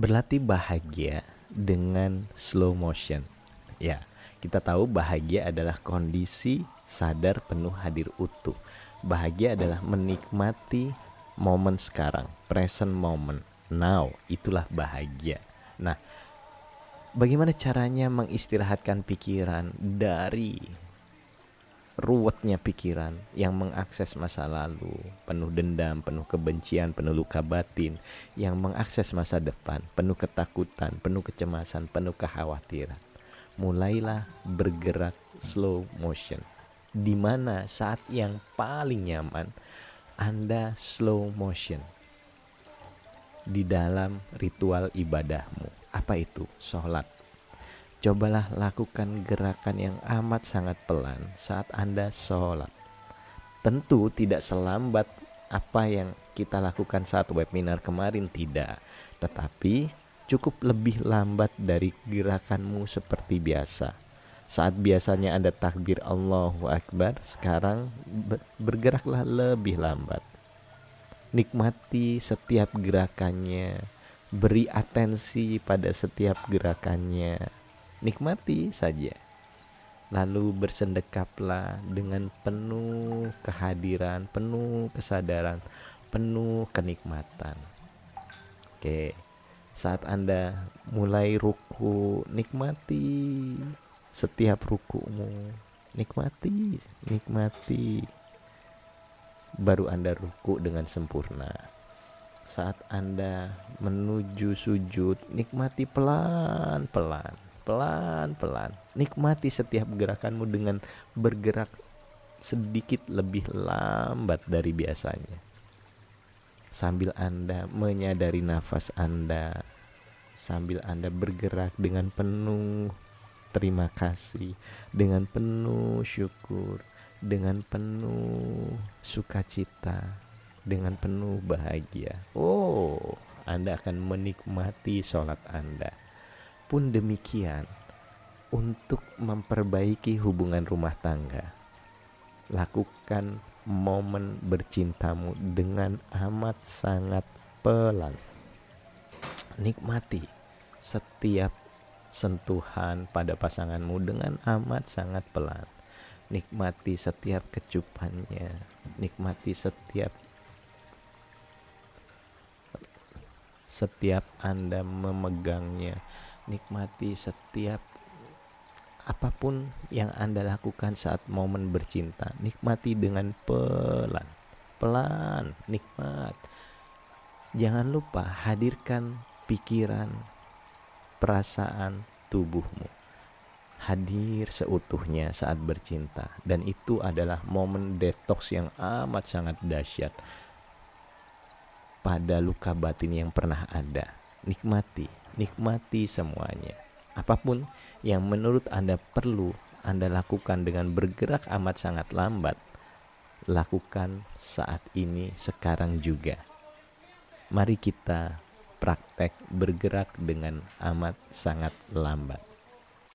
berlatih bahagia dengan slow motion. Ya, kita tahu bahagia adalah kondisi sadar penuh hadir utuh. Bahagia adalah menikmati momen sekarang, present moment, now. Itulah bahagia. Nah, bagaimana caranya mengistirahatkan pikiran dari ruwetnya pikiran yang mengakses masa lalu, penuh dendam, penuh kebencian, penuh luka batin, yang mengakses masa depan, penuh ketakutan, penuh kecemasan, penuh kekhawatiran. Mulailah bergerak slow motion, di mana saat yang paling nyaman Anda slow motion di dalam ritual ibadahmu. Apa itu? Sholat Cobalah lakukan gerakan yang amat sangat pelan saat Anda sholat. Tentu tidak selambat apa yang kita lakukan saat webinar kemarin, tidak. Tetapi cukup lebih lambat dari gerakanmu seperti biasa. Saat biasanya Anda takbir Allahu Akbar, sekarang bergeraklah lebih lambat. Nikmati setiap gerakannya, beri atensi pada setiap gerakannya nikmati saja. Lalu bersendekaplah dengan penuh kehadiran, penuh kesadaran, penuh kenikmatan. Oke, saat Anda mulai ruku, nikmati setiap rukumu. Nikmati, nikmati. Baru Anda ruku dengan sempurna. Saat Anda menuju sujud, nikmati pelan-pelan pelan-pelan. Nikmati setiap gerakanmu dengan bergerak sedikit lebih lambat dari biasanya. Sambil Anda menyadari nafas Anda, sambil Anda bergerak dengan penuh terima kasih, dengan penuh syukur, dengan penuh sukacita, dengan penuh bahagia. Oh, Anda akan menikmati sholat Anda pun demikian untuk memperbaiki hubungan rumah tangga. Lakukan momen bercintamu dengan amat sangat pelan. Nikmati setiap sentuhan pada pasanganmu dengan amat sangat pelan. Nikmati setiap kecupannya, nikmati setiap setiap Anda memegangnya nikmati setiap apapun yang Anda lakukan saat momen bercinta. Nikmati dengan pelan. Pelan, nikmat. Jangan lupa hadirkan pikiran, perasaan, tubuhmu. Hadir seutuhnya saat bercinta dan itu adalah momen detox yang amat sangat dahsyat pada luka batin yang pernah ada nikmati, nikmati semuanya. Apapun yang menurut Anda perlu Anda lakukan dengan bergerak amat sangat lambat, lakukan saat ini sekarang juga. Mari kita praktek bergerak dengan amat sangat lambat.